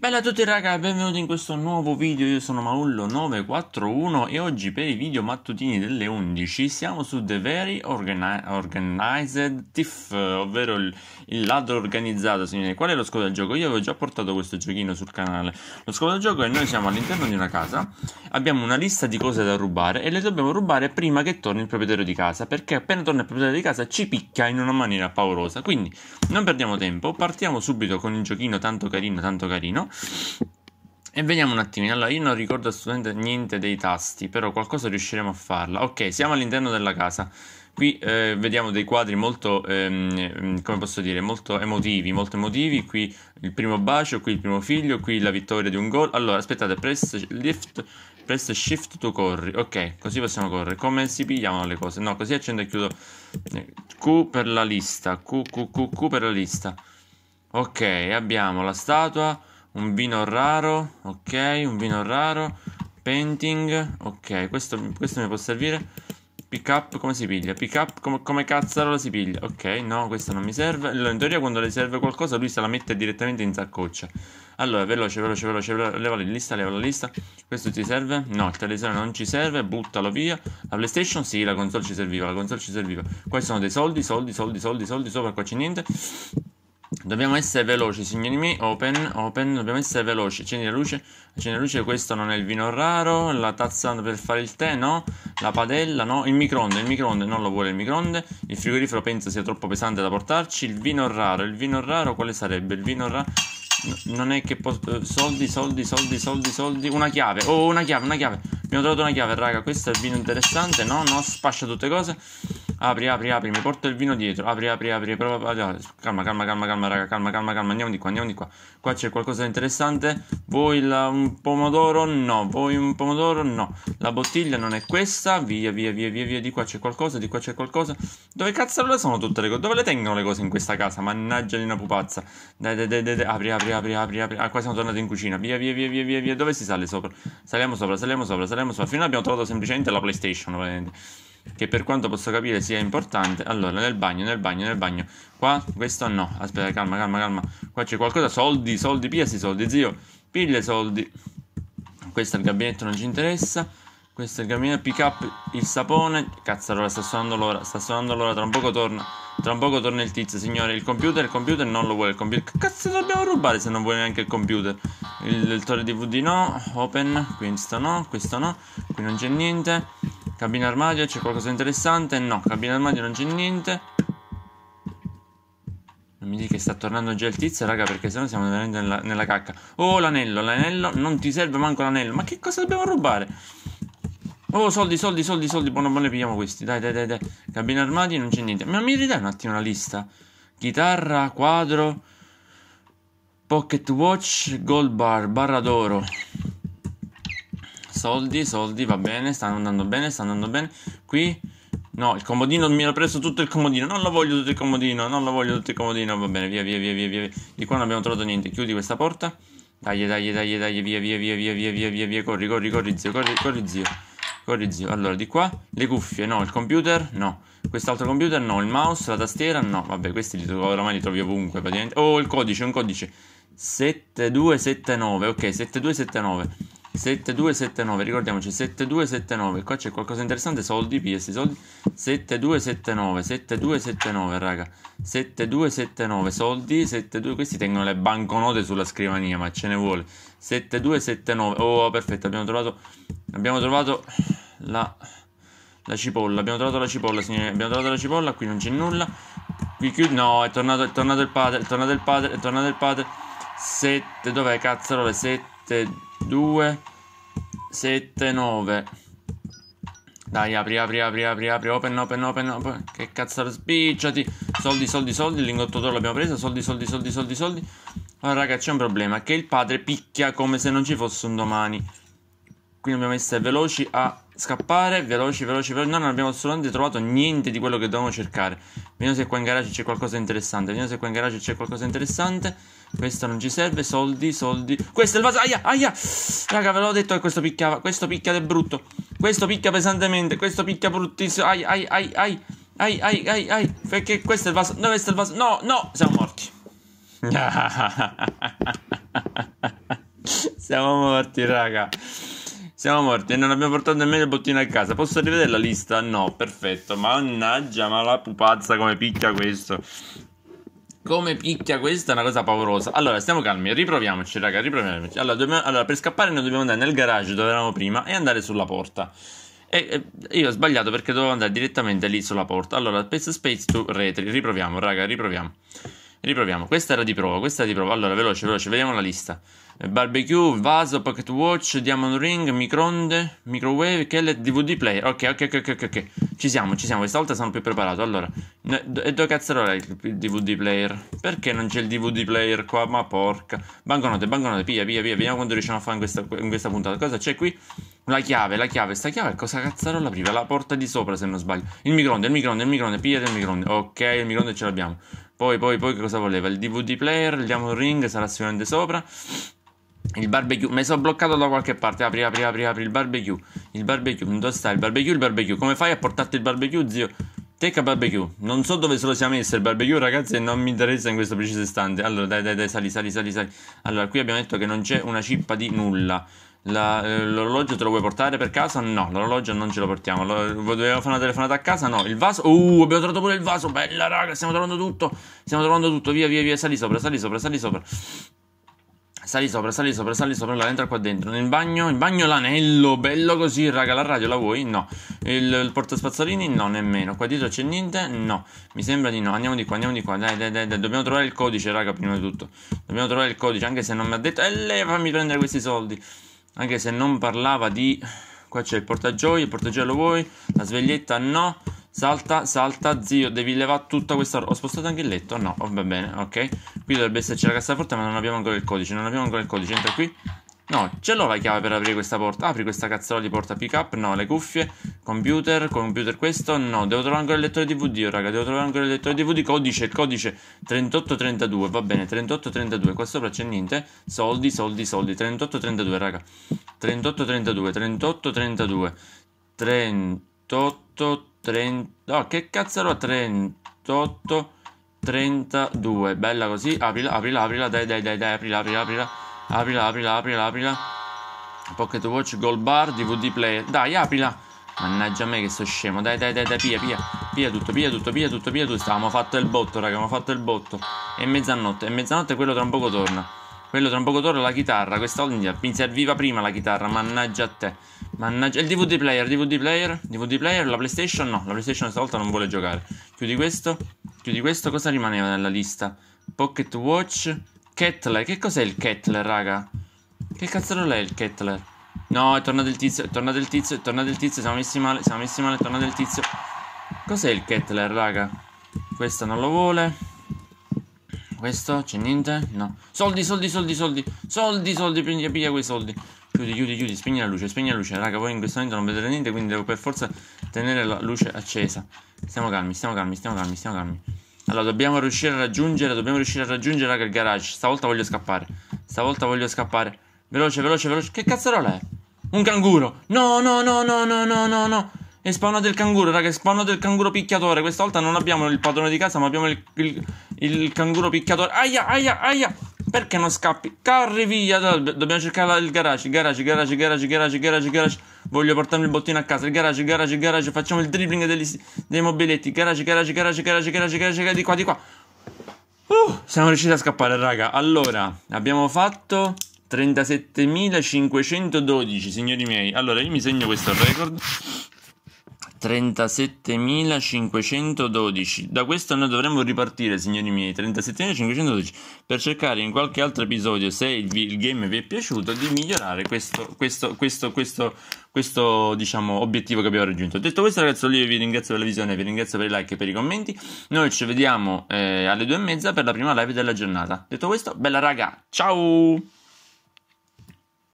Bella a tutti raga e benvenuti in questo nuovo video, io sono Maullo941 e oggi per i video mattutini delle 11 siamo su The Very Organi Organized Thief, ovvero il, il ladro organizzato, signore. Qual è lo scopo del gioco? Io avevo già portato questo giochino sul canale. Lo scopo del gioco è che noi siamo all'interno di una casa, abbiamo una lista di cose da rubare e le dobbiamo rubare prima che torni il proprietario di casa, perché appena torna il proprietario di casa ci picchia in una maniera paurosa. Quindi non perdiamo tempo, partiamo subito con il giochino tanto carino, tanto carino e vediamo un attimino. Allora, io non ricordo assolutamente niente dei tasti, però qualcosa riusciremo a farla. Ok, siamo all'interno della casa. Qui eh, vediamo dei quadri molto, ehm, ehm, come posso dire, molto emotivi, molto emotivi. Qui il primo bacio, qui il primo figlio, qui la vittoria di un gol. Allora, aspettate, press lift, press shift to corri. Ok, così possiamo correre. Come si pigliano le cose? No, così accendo e chiudo. Q per la lista, Q, Q, Q, Q per la lista. Ok, abbiamo la statua un vino raro, ok, un vino raro, painting, ok, questo, questo mi può servire, pick up come si piglia, pick up com- come cazzarola si piglia, ok, no, questo non mi serve, in teoria quando le serve qualcosa lui se la mette direttamente in saccoccia, allora veloce, veloce, veloce, veloce leva la lista, leva la lista, questo ti serve? No, il televisore non ci serve, buttalo via, la PlayStation sì, la console ci serviva, la console ci serviva, qua sono dei soldi, soldi, soldi, soldi, soldi, sopra qua c'è niente, Dobbiamo essere veloci, signori miei. Open, open, dobbiamo essere veloci. Accendi la luce, accendi la luce. Questo non è il vino raro. La tazza per fare il tè, no. La padella, no. Il microonde, il microonde, non lo vuole il microonde. Il frigorifero penso sia troppo pesante da portarci. Il vino raro, il vino raro, quale sarebbe? Il vino raro. No, non è che posso. Soldi, soldi, soldi, soldi, soldi. Una chiave. Oh, una chiave, una chiave. Abbiamo trovato una chiave, raga. Questo è il vino interessante. No, no, spascia tutte cose. Apri, apri, apri, mi porto il vino dietro. Apri, apri, apri. Prova, calma, calma, calma, calma, raga, calma, calma, calma. Andiamo di qua, andiamo di qua. Qua c'è qualcosa di interessante. Vuoi il, un pomodoro? No. Vuoi un pomodoro? No. La bottiglia non è questa. Via, via, via, via, via. Di qua c'è qualcosa, di qua c'è qualcosa. Dove cazzo sono tutte le cose? Dove le tengono le cose in questa casa? Mannaggia di una pupazza. Dai, dai, dai, dai, Apri, apri, apri, apri, apri. Ah, qua siamo tornati in cucina. Via, via, via, via, via, via. Dove si sale sopra? Saliamo sopra, saliamo sopra, saliamo sopra. Fino abbiamo trovato semplicemente la PlayStation, ovviamente che per quanto posso capire sia importante. Allora, nel bagno, nel bagno, nel bagno. Qua, questo no. Aspetta, calma, calma, calma. Qua c'è qualcosa. Soldi, soldi, pigliasi soldi, zio. Piglia soldi. Questo è il gabinetto, non ci interessa. Questo è il gabinetto, pick up, il sapone. Cazzo, allora sta suonando l'ora, sta suonando l'ora. Tra un poco torna. Tra un poco torna il tizio, signore. Il computer, il computer non lo vuole. Il computer. Cazzo dobbiamo rubare se non vuole neanche il computer. Il lettore DVD no. Open. Questo no, questo no. Qui non c'è niente. Cabina armadio, c'è qualcosa di interessante? No, cabina armadio non c'è niente. Non mi dica che sta tornando già il tizio, raga, perché sennò siamo veramente nella, nella cacca. Oh, l'anello, l'anello, non ti serve manco l'anello. Ma che cosa dobbiamo rubare? Oh, soldi, soldi, soldi, soldi. Buono, buono, pigliamo questi. Dai, dai, dai, dai. Cabina armadio, non c'è niente. Ma mi ridai un attimo una lista? Chitarra, quadro, pocket watch, gold bar, barra d'oro. Soldi, soldi, va bene, stanno andando bene, stanno andando bene. Qui, no, il comodino, mi ero preso tutto il comodino. Non lo voglio tutto il comodino, non lo voglio tutto il comodino. Va bene, via, via, via, via, via. Di qua non abbiamo trovato niente. Chiudi questa porta. Dai, dai, dai, dai, via, via, via, via, via, via, via, via. Corri, corri, corri, zio, corri, corri, zio. Corri, zio. Allora, di qua, le cuffie, no. Il computer, no. Quest'altro computer, no. Il mouse, la tastiera, no. Vabbè, questi li trovo, ormai li trovi ovunque, praticamente. Oh, il codice, un codice. 7279, ok, 7279. 7279, ricordiamoci 7279, qua c'è qualcosa di interessante, soldi, PS, soldi 7279, 7279 raga 7279, soldi 72, questi tengono le banconote sulla scrivania ma ce ne vuole 7279, oh perfetto abbiamo trovato abbiamo trovato la, la cipolla, abbiamo trovato la cipolla signori, abbiamo trovato la cipolla, qui non c'è nulla qui chiude, no è tornato, è tornato il padre, è tornato il padre, è tornato il padre 7, dov'è cazzarola 7 2, 7, 9. Dai, apri, apri, apri, apri, apri, open, open, open, open. Che cazzo, spicciati. Soldi, soldi, soldi, il lingotto d'oro l'abbiamo preso, soldi, soldi, soldi, soldi, soldi. Allora, raga, c'è un problema, che il padre picchia come se non ci fosse un domani. Quindi dobbiamo essere veloci a scappare, veloci, veloci, veloci. No, non abbiamo assolutamente trovato niente di quello che dovevamo cercare. Vediamo se qua in garage c'è qualcosa di interessante. Vediamo se qua in garage c'è qualcosa di interessante. Questo non ci serve. Soldi, soldi. Questo è il vaso. Aia, aia. Raga, ve l'ho detto che questo picchiava. Questo picchia del brutto. Questo picchia pesantemente. Questo picchia bruttissimo. Ai, ai, ai, ai. Ai, ai, ai, ai. Perché questo è il vaso. Dove questo è il vaso. No, no. Siamo morti. Siamo morti, raga. Siamo morti e non abbiamo portato nemmeno il bottino a casa. Posso rivedere la lista? No, perfetto. Mannaggia, ma la pupazza come picchia questo. Come picchia questa è una cosa paurosa. Allora, stiamo calmi, riproviamoci, raga, riproviamoci. Allora, dobbiamo, allora, per scappare noi dobbiamo andare nel garage dove eravamo prima e andare sulla porta. E, e io ho sbagliato perché dovevo andare direttamente lì sulla porta. Allora, space space to retri. Riproviamo, raga, riproviamo. Riproviamo. Questa era di prova, questa era di prova. Allora, veloce, veloce, vediamo la lista barbecue, vaso, pocket watch, diamond ring, microonde, microwave, kellet, DVD player. Ok, ok, ok, ok, ok. Ci siamo, ci siamo. Questa volta sono più preparato. Allora, e dove cazzo era il DVD player? Perché non c'è il DVD player qua? Ma porca. Banconote, banconote, via, via, via. Vediamo quando riusciamo a fare in questa, in questa puntata. Cosa c'è qui? La chiave, la chiave, sta chiave cosa la priva? La porta di sopra se non sbaglio. Il microonde, il microonde, il microonde, pigliate il microonde. Ok, il microonde ce l'abbiamo. Poi, poi, poi che cosa voleva? Il DVD player, il diamond ring sarà sicuramente sopra. Il barbecue, mi sono bloccato da qualche parte. Apri, apri, apri, apri il barbecue. Il barbecue, dove sta il barbecue? Il barbecue, come fai a portarti il barbecue, zio? Tecca barbecue, non so dove se lo sia messo il barbecue, ragazzi, e non mi interessa in questo preciso istante. Allora, dai, dai, dai, sali, sali, sali, sali. Allora, qui abbiamo detto che non c'è una cippa di nulla. La, eh, l'orologio te lo vuoi portare per casa? No, l'orologio non ce lo portiamo. Lo, dovevamo fare una telefonata a casa? No, il vaso. Uh, abbiamo trovato pure il vaso. Bella, raga, stiamo trovando tutto. Stiamo trovando tutto. Via, via, via. Sali sopra, sali sopra, sali sopra. Sali sopra, sali sopra, sali sopra, là, entra qua dentro, nel bagno, in bagno l'anello, bello così, raga, la radio la vuoi? No. Il, il portaspazzolini? No, nemmeno. Qua dietro c'è niente? No. Mi sembra di no. Andiamo di qua, andiamo di qua, dai, dai, dai, dai. Dobbiamo trovare il codice, raga, prima di tutto. Dobbiamo trovare il codice, anche se non mi ha detto... E lei fammi prendere questi soldi. Anche se non parlava di... Qua c'è il portagioi, il portagioi lo vuoi? La sveglietta? No. Salta, salta, zio, devi levare tutta questa roba. Ho spostato anche il letto? No, oh, va bene, ok. Qui dovrebbe esserci la cassaforte, ma non abbiamo ancora il codice. Non abbiamo ancora il codice. Entra qui. No, ce l'ho la chiave per aprire questa porta. Apri questa cazzola di porta pick up. No, le cuffie. Computer, computer questo. No, devo trovare ancora il lettore DVD, oh, raga. Devo trovare ancora il lettore DVD. Codice, codice 3832. Va bene, 3832. Qua sopra c'è niente. Soldi, soldi, soldi. 3832, raga. 3832, 3832. 3832. 3832. 30, no, che cazzo era 38 32 bella così aprila aprila aprila dai dai dai dai aprila aprila aprila aprila aprila aprila aprila pocket watch gold bar dvd player dai aprila mannaggia me che sto scemo dai dai dai dai pia pia pia tutto pia tutto pia tutto pia tutto stavamo fatto il botto raga abbiamo fatto il botto è mezzanotte è mezzanotte quello tra un poco torna quello tra un poco torna la chitarra questa volta inizia viva prima la chitarra mannaggia a te Mannaggia, il DVD player, DVD player, DVD player, la PlayStation no, la PlayStation stavolta non vuole giocare. Chiudi questo, chiudi questo, cosa rimaneva nella lista? Pocket Watch, Kettler, che cos'è il Kettler, raga? Che cazzo è il Kettler? No, è tornato il tizio, è tornato il tizio, è tornato il tizio, siamo messi male, siamo messi male, è tornato il tizio. Cos'è il Kettler, raga? Questo non lo vuole. Questo, c'è niente? No. Soldi, soldi, soldi, soldi, soldi, soldi, piglia, piglia quei soldi. Chiudi, chiudi, chiudi, spegni la luce, spegni la luce. Raga, voi in questo momento non vedete niente, quindi devo per forza tenere la luce accesa. Stiamo calmi, stiamo calmi, stiamo calmi, stiamo calmi. Allora, dobbiamo riuscire a raggiungere, dobbiamo riuscire a raggiungere, raga, il garage. Stavolta voglio scappare. Stavolta voglio scappare. Veloce, veloce, veloce. Che cazzarola è? Un canguro. No, no, no, no, no, no, no, no. È spawnato il canguro, raga, è spawnato il canguro picchiatore. Questa volta non abbiamo il padrone di casa, ma abbiamo il, il, il canguro picchiatore. Aia, aia, aia. Perché non scappi? Corri via, dobbiamo cercare il garage, garage, garage, garage, garage, garage, garage. Voglio portarmi il bottino a casa, il garage, garage, garage, facciamo il dribbling degli, dei mobiletti, garage, garage, garage, garage, garage, garage, di qua, di qua. Uh, siamo riusciti a scappare, raga. Allora, abbiamo fatto 37.512, signori miei. Allora, io mi segno questo record. 37.512. Da questo noi dovremmo ripartire, signori miei, 37.512, per cercare in qualche altro episodio, se il, il game vi è piaciuto, di migliorare questo, questo, questo, questo, questo diciamo, obiettivo che abbiamo raggiunto. Detto questo, ragazzi, io vi ringrazio per la visione, vi ringrazio per i like e per i commenti. Noi ci vediamo eh, alle due e mezza per la prima live della giornata. Detto questo, bella raga, ciao!